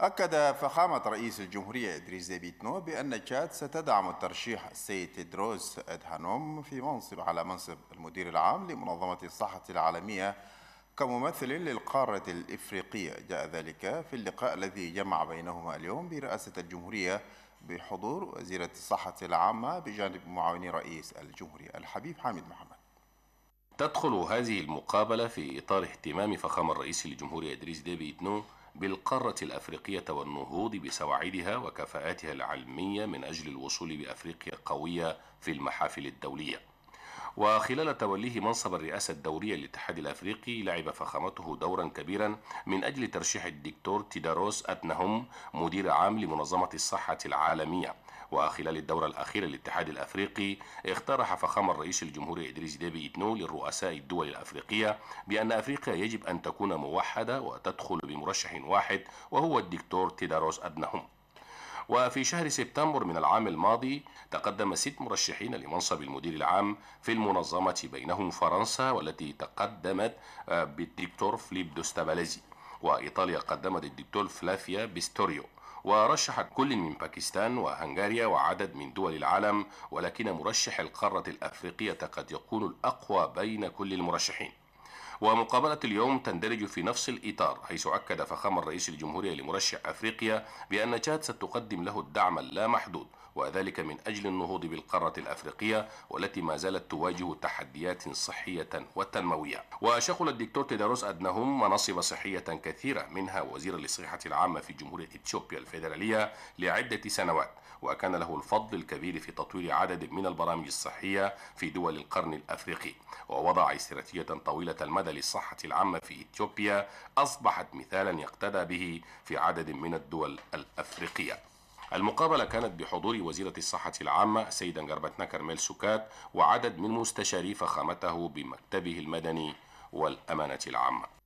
أكد فخامة رئيس الجمهورية إدريس ديبيتنو بأن تشاد ستدعم الترشيح السيد تدروس أدهانوم في منصب على منصب المدير العام لمنظمة الصحة العالمية كممثل للقارة الإفريقية جاء ذلك في اللقاء الذي جمع بينهما اليوم برئاسة الجمهورية بحضور وزيرة الصحة العامة بجانب معاون رئيس الجمهورية الحبيب حامد محمد تدخل هذه المقابلة في إطار اهتمام فخامة الرئيس للجمهورية إدريس ديبي إتنو بالقارة الأفريقية والنهوض بسواعدها وكفاءاتها العلمية من أجل الوصول بأفريقيا قوية في المحافل الدولية وخلال توليه منصب الرئاسة الدورية للاتحاد الأفريقي لعب فخامته دورا كبيرا من أجل ترشيح الدكتور تيداروس أتنهم مدير عام لمنظمة الصحة العالمية وخلال الدورة الأخيرة للاتحاد الأفريقي اقترح فخامة الرئيس الجمهوري إدريس ديبي إتنو للرؤساء الدول الأفريقية بأن أفريقيا يجب أن تكون موحدة وتدخل بمرشح واحد وهو الدكتور تيداروس أدنهم وفي شهر سبتمبر من العام الماضي تقدم ست مرشحين لمنصب المدير العام في المنظمة بينهم فرنسا والتي تقدمت آه، بالدكتور فليب دوستاباليزي وإيطاليا قدمت الدكتور فلافيا بيستوريو ورشح كل من باكستان وهنغاريا وعدد من دول العالم ولكن مرشح القارة الأفريقية قد يكون الأقوى بين كل المرشحين ومقابلة اليوم تندرج في نفس الإطار حيث أكد فخامة الرئيس الجمهورية لمرشح أفريقيا بأن تشاد ستقدم له الدعم اللامحدود وذلك من أجل النهوض بالقارة الأفريقية والتي ما زالت تواجه تحديات صحية وتنموية وشغل الدكتور تيداروس أدنهم مناصب صحية كثيرة منها وزير الصحة العامة في جمهورية إثيوبيا الفيدرالية لعدة سنوات وكان له الفضل الكبير في تطوير عدد من البرامج الصحية في دول القرن الأفريقي ووضع استراتيجية طويلة المدى للصحة العامة في إثيوبيا أصبحت مثالا يقتدى به في عدد من الدول الأفريقية المقابلة كانت بحضور وزيرة الصحة العامة السيدة جربتنا كرميل سوكات وعدد من مستشاري فخامته بمكتبه المدني والأمانة العامة